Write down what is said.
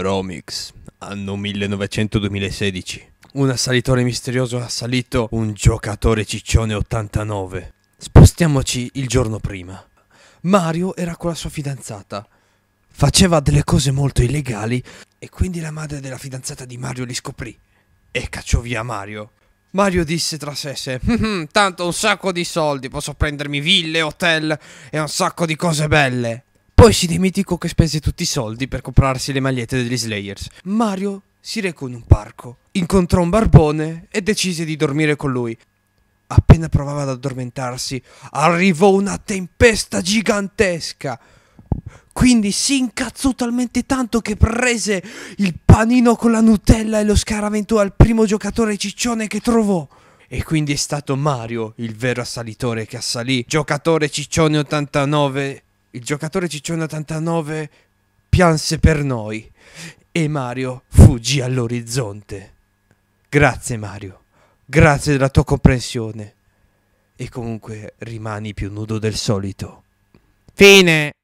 Romix, anno 1900-2016. Un assalitore misterioso ha assalito un giocatore ciccione 89. Spostiamoci il giorno prima. Mario era con la sua fidanzata. Faceva delle cose molto illegali e quindi la madre della fidanzata di Mario li scoprì e cacciò via Mario. Mario disse tra sé sé, mm, tanto un sacco di soldi, posso prendermi ville, hotel e un sacco di cose belle. Poi si dimenticò che spese tutti i soldi per comprarsi le magliette degli Slayers. Mario si recò in un parco, incontrò un barbone e decise di dormire con lui. Appena provava ad addormentarsi, arrivò una tempesta gigantesca. Quindi si incazzò talmente tanto che prese il panino con la Nutella e lo scaraventò al primo giocatore ciccione che trovò. E quindi è stato Mario il vero assalitore che assalì giocatore ciccione 89 il giocatore Ciccione 89 pianse per noi e Mario fuggì all'orizzonte. Grazie Mario, grazie della tua comprensione. E comunque rimani più nudo del solito. Fine!